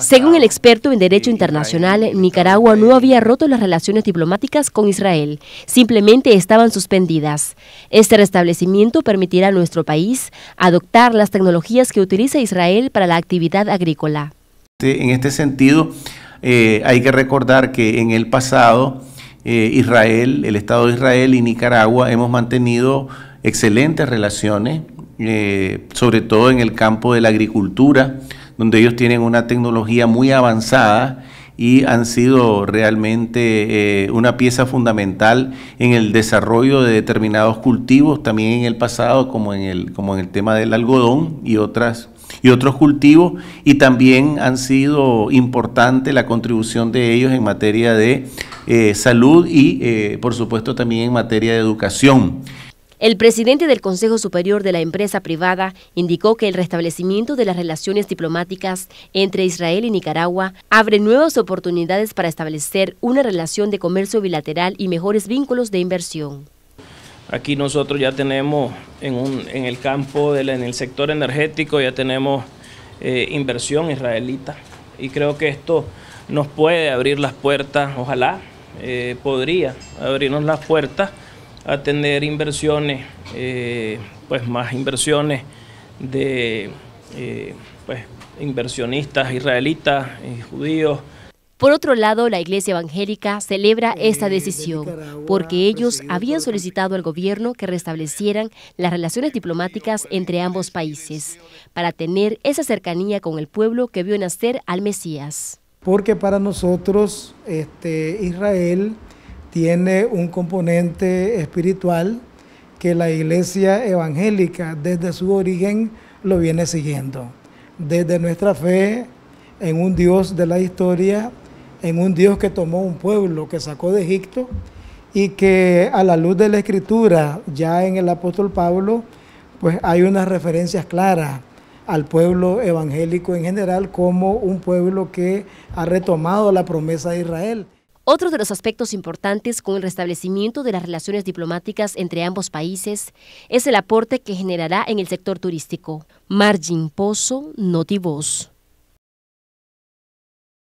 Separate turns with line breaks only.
Según
el experto en Derecho Internacional, Nicaragua no había roto las relaciones diplomáticas con Israel, simplemente estaban suspendidas. Este restablecimiento permitirá a nuestro país adoptar las tecnologías que utiliza Israel para la actividad agrícola.
En este sentido, eh, hay que recordar que en el pasado eh, Israel, el Estado de Israel y Nicaragua hemos mantenido excelentes relaciones, eh, sobre todo en el campo de la agricultura donde ellos tienen una tecnología muy avanzada y han sido realmente eh, una pieza fundamental en el desarrollo de determinados cultivos, también en el pasado, como en el, como en el tema del algodón y otras y otros cultivos y también han sido importante la contribución de ellos en materia de eh, salud y eh, por supuesto también en materia de educación.
El presidente del Consejo Superior de la Empresa Privada indicó que el restablecimiento de las relaciones diplomáticas entre Israel y Nicaragua abre nuevas oportunidades para establecer una relación de comercio bilateral y mejores vínculos de inversión.
Aquí nosotros ya tenemos en, el campo, en el sector energético, ya tenemos eh, inversión israelita y creo que esto nos puede abrir las puertas, ojalá eh, podría abrirnos las puertas a tener inversiones, eh, pues más inversiones de eh, pues, inversionistas israelitas y judíos.
Por otro lado, la Iglesia Evangélica celebra esta eh, decisión porque ellos habían solicitado al gobierno que restablecieran las relaciones diplomáticas entre ambos países para tener esa cercanía con el pueblo que vio nacer al Mesías.
Porque para nosotros este, Israel tiene un componente espiritual que la iglesia evangélica desde su origen lo viene siguiendo. Desde nuestra fe en un Dios de la historia, en un Dios que tomó un pueblo, que sacó de Egipto y que a la luz de la escritura, ya en el apóstol Pablo, pues hay unas referencias claras al pueblo evangélico en general como un pueblo que ha retomado la promesa de Israel.
Otro de los aspectos importantes con el restablecimiento de las relaciones diplomáticas entre ambos países es el aporte que generará en el sector turístico. Margin Pozo, Notivoz.